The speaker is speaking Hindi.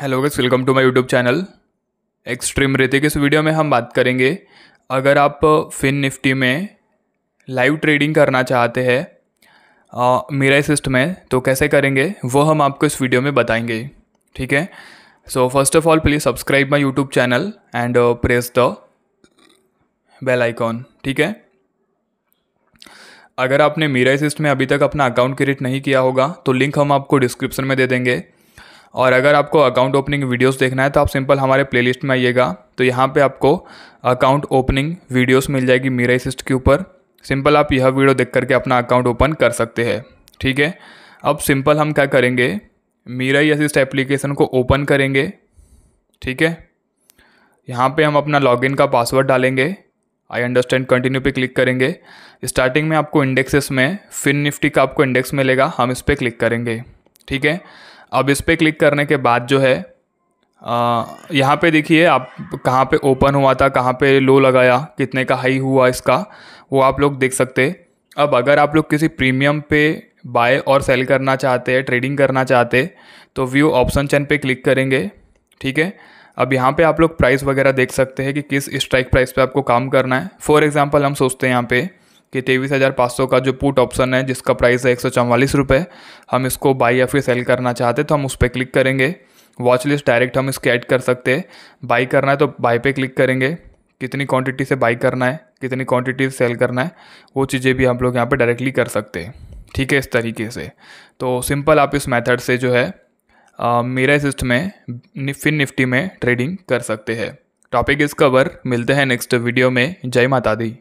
hello guys welcome to my YouTube channel extreme Hrithik इस वीडियो में हम बात करेंगे अगर आप फिन निफ्टी में लाइव ट्रेडिंग करना चाहते हैं मेरा सिस्ट में तो कैसे करेंगे वो हम आपको इस वीडियो में बताएंगे ठीक है so first of all please subscribe my YouTube channel and press the bell icon ठीक है अगर आपने मेरा सिस्ट में अभी तक अपना अकाउंट क्रिएट नहीं किया होगा तो लिंक हम आपको डिस्क्रिप्शन में दे देंगे और अगर आपको अकाउंट ओपनिंग वीडियोस देखना है तो आप सिंपल हमारे प्लेलिस्ट में आइएगा तो यहाँ पे आपको अकाउंट ओपनिंग वीडियोस मिल जाएगी मेरा सिस्ट के ऊपर सिंपल आप यह वीडियो देख करके अपना अकाउंट ओपन कर सकते हैं ठीक है अब सिंपल हम क्या करेंगे मीरा असिस्ट एप्लीकेशन को ओपन करेंगे ठीक है यहाँ पे हम अपना लॉगिन का पासवर्ड डालेंगे आई अंडरस्टैंड कंटिन्यू पे क्लिक करेंगे स्टार्टिंग में आपको इंडेक्सेस में फिन निफ्टी का आपको इंडेक्स मिलेगा हम इस पर क्लिक करेंगे ठीक है अब इस पर क्लिक करने के बाद जो है यहाँ पे देखिए आप कहाँ पे ओपन हुआ था कहाँ पे लो लगाया कितने का हाई हुआ इसका वो आप लोग देख सकते अब अगर आप लोग किसी प्रीमियम पे बाय और सेल करना चाहते हैं ट्रेडिंग करना चाहते तो व्यू ऑप्शन चैन पे क्लिक करेंगे ठीक है अब यहाँ पे आप लोग प्राइस वगैरह देख सकते हैं कि किस स्ट्राइक प्राइस पे आपको काम करना है फॉर एग्जांपल हम सोचते हैं यहाँ पे कि तेईस हज़ार पाँच सौ का जो पुट ऑप्शन है जिसका प्राइस है एक सौ चवालीस रुपये हम इसको बाई या फिर सेल करना चाहते तो हम उस पर क्लिक करेंगे वॉच लिस्ट डायरेक्ट हम इसके ऐड कर सकते हैं बाई करना है तो बाई पे क्लिक करेंगे कितनी क्वांटिटी से बाई करना है कितनी क्वांटिटी से सेल करना है वो चीज़ें भी हम लोग यहाँ पे डायरेक्टली कर सकते हैं ठीक है इस तरीके से तो सिंपल आप इस मेथड से जो है मेरा सिस्ट में फिन निफ्टी में ट्रेडिंग कर सकते हैं टॉपिक इस कवर मिलते हैं नेक्स्ट वीडियो में जय माता दी